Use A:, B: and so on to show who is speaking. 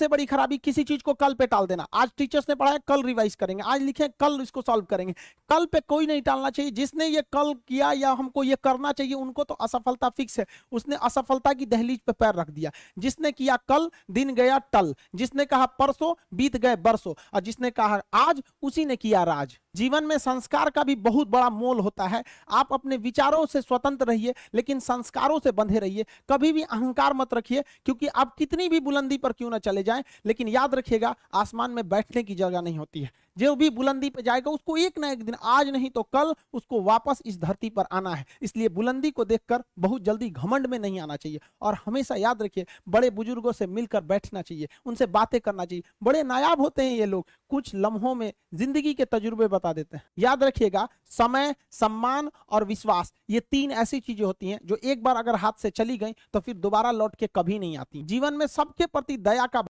A: सबसे बड़ी खराबी किसी चीज को कल पे टाल देना आज टीचर्स ने पढ़ाया कल रिवाइज करेंगे आज लिखे कल इसको सॉल्व करेंगे कल पे कोई नहीं टालना चाहिए जिसने ये कल किया या हमको ये करना चाहिए उनको तो असफलता फिक्स है उसने असफलता की दहलीज पे पैर रख दिया जिसने किया कल दिन गया टल जिसने कहा परसों बीत गए बरसों और जिसने कहा आज उसी ने किया राज जीवन में संस्कार का भी बहुत बड़ा मोल होता है आप अपने विचारों से स्वतंत्र रहिए लेकिन संस्कारों से बंधे रहिए कभी भी अहंकार मत रखिए क्योंकि आप कितनी भी बुलंदी पर क्यों ना चले जाएं लेकिन याद रखिएगा आसमान में बैठने की जगह नहीं होती है जो भी बुलंदी पर जाएगा उसको एक ना एक दिन आज नहीं तो कल उसको वापस इस धरती पर आना है इसलिए बुलंदी को देखकर बहुत जल्दी घमंड में नहीं आना चाहिए और हमेशा याद रखिए बड़े बुजुर्गों से मिलकर बैठना चाहिए उनसे बातें करना चाहिए बड़े नायाब होते हैं ये लोग कुछ लम्हों में जिंदगी के तजुर्बे बता देते हैं याद रखिएगा समय सम्मान और विश्वास ये तीन ऐसी चीजें होती हैं जो एक बार अगर हाथ से चली गई तो फिर दोबारा लौट के कभी नहीं आती जीवन में सबके प्रति दया का